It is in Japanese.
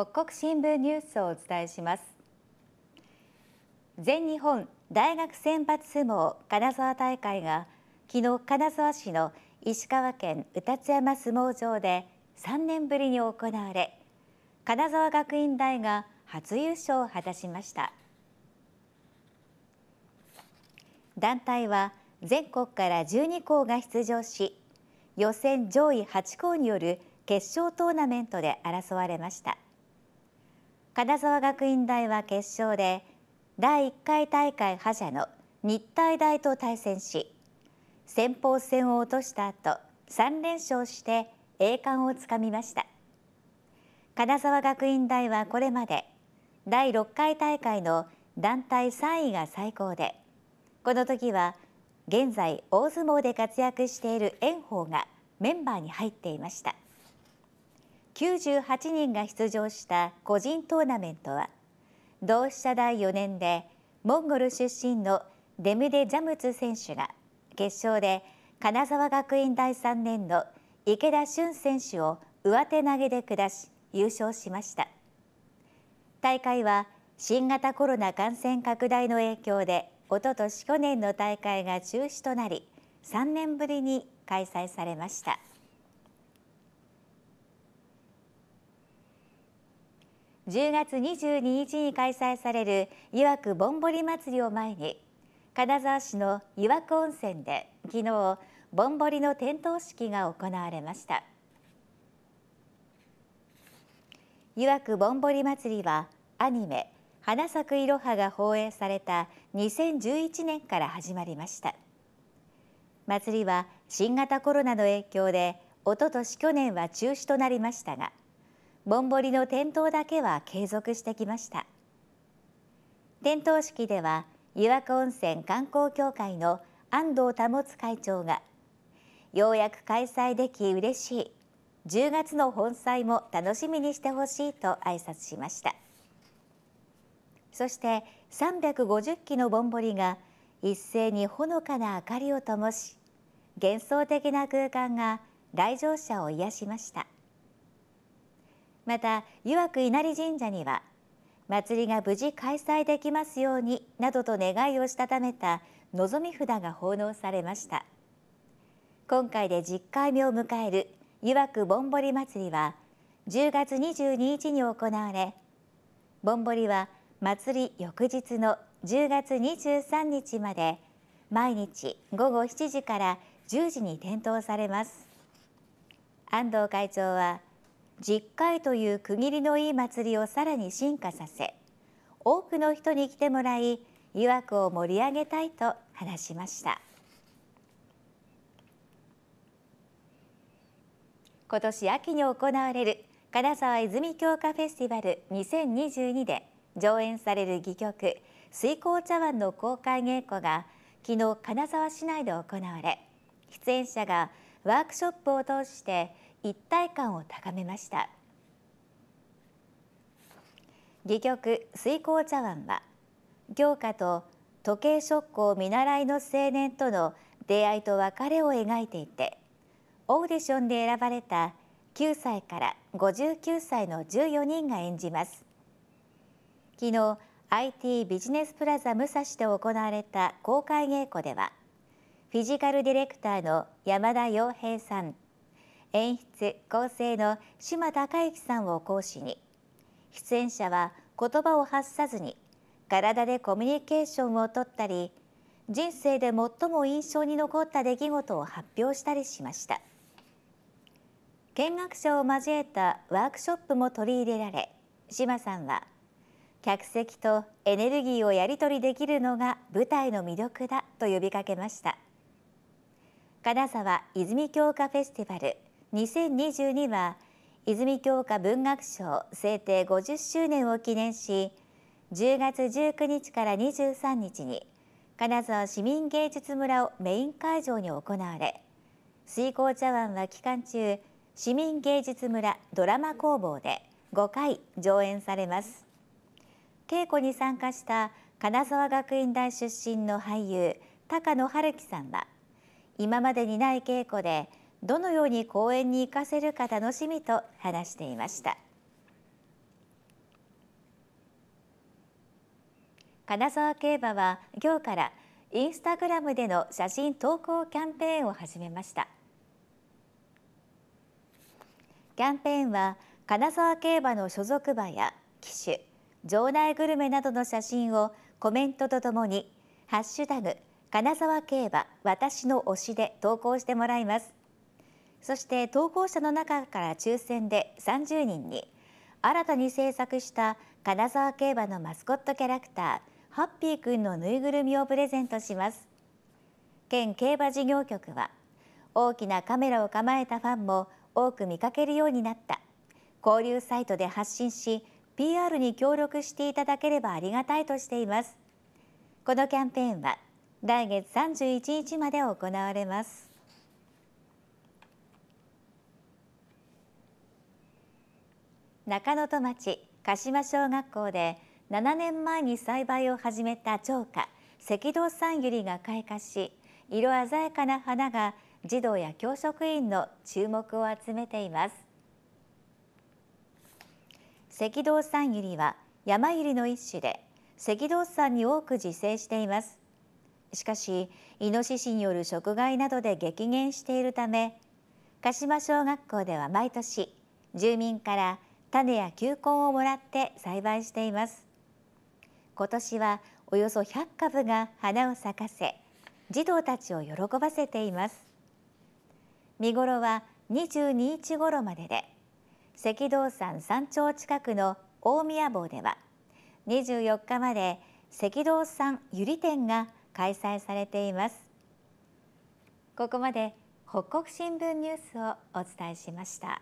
北国新聞ニュースをお伝えします全日本大学選抜相撲金沢大会が昨日金沢市の石川県宇達山相撲場で3年ぶりに行われ金沢学院大が初優勝を果たしました団体は全国から12校が出場し予選上位8校による決勝トーナメントで争われました。金沢学院大は決勝で第1回大会覇者の日体大と対戦し先鋒戦を落とした後3連勝して栄冠をつかみました金沢学院大はこれまで第6回大会の団体3位が最高でこの時は現在大相撲で活躍している炎鵬がメンバーに入っていました。98人が出場した個人トーナメントは同志社大4年でモンゴル出身のデムデ・ジャムツ選手が決勝で金沢学院大3年の池田俊選手を上手投げで下し優勝しました大会は新型コロナ感染拡大の影響でおととし去年の大会が中止となり3年ぶりに開催されました。10月22日に開催されるいわくぼんぼり祭りを前に金沢市のいわく温泉で昨日ぼんぼりの点灯式が行われましたいわくぼんぼり祭りはアニメ「花咲くいろは」が放映された2011年から始まりました祭りは新型コロナの影響でおととし去年は中止となりましたがぼんぼりの点灯だけは継続してきました点灯式では湯涌温泉観光協会の安藤保会長がようやく開催でき嬉しい10月の本祭も楽しみにしてほしいと挨拶しましたそして350基のぼんぼりが一斉にほのかな明かりを灯し幻想的な空間が来場者を癒しました。また湯涌稲荷神社には祭りが無事開催できますようになどと願いをしたためた望み札が奉納されました今回で10回目を迎える湯涌ぼんぼり祭りは10月22日に行われぼんぼりは祭り翌日の10月23日まで毎日午後7時から10時に点灯されます安藤会長は10回という区切りのいい祭りをさらに進化させ多くの人に来てもらい湯和を盛り上げたいと話しました今年秋に行われる金沢泉鏡花フェスティバル2022で上演される戯曲「水光茶碗」の公開稽古が昨日金沢市内で行われ出演者がワークショップを通して「一体感を高めました戯曲「水光茶碗は」は行家と時計職工見習いの青年との出会いと別れを描いていてオーディションで選ばれた9歳から59歳の14人が演じます昨日 IT ビジネスプラザ武蔵で行われた公開稽古ではフィジカルディレクターの山田洋平さん演出構成の島孝之さんを講師に出演者は言葉を発さずに体でコミュニケーションをとったり人生で最も印象に残った出来事を発表したりしました見学者を交えたワークショップも取り入れられ島さんは客席とエネルギーをやり取りできるのが舞台の魅力だと呼びかけました金沢泉鏡花フェスティバル2022は泉教科文学賞制定50周年を記念し10月19日から23日に金沢市民芸術村をメイン会場に行われ水耕茶碗は期間中市民芸術村ドラマ工房で5回上演されます稽古に参加した金沢学院大出身の俳優高野春樹さんは今までにない稽古でどのように公園に行かせるか楽しみと話していました金沢競馬は今日からインスタグラムでの写真投稿キャンペーンを始めましたキャンペーンは金沢競馬の所属馬や騎手場内グルメなどの写真をコメントとともに「ハッシュタグ金沢競馬私の推し」で投稿してもらいますそして投稿者の中から抽選で30人に新たに制作した金沢競馬のマスコットキャラクターハッピーくんのぬいぐるみをプレゼントします県競馬事業局は大きなカメラを構えたファンも多く見かけるようになった交流サイトで発信し PR に協力していただければありがたいとしていますこのキャンペーンは来月31日まで行われます中野戸町鹿島小学校で7年前に栽培を始めた超過赤道山百合が開花し色鮮やかな花が児童や教職員の注目を集めています赤道山百合は山百合の一種で赤道山に多く自生していますしかしイノシシによる食害などで激減しているため鹿島小学校では毎年住民から種や球根をもらって栽培しています今年はおよそ100株が花を咲かせ児童たちを喜ばせています見ごろは22日ごろまでで赤道山山頂近くの大宮坊では24日まで赤道山ゆり展が開催されていますここまで北国新聞ニュースをお伝えしました。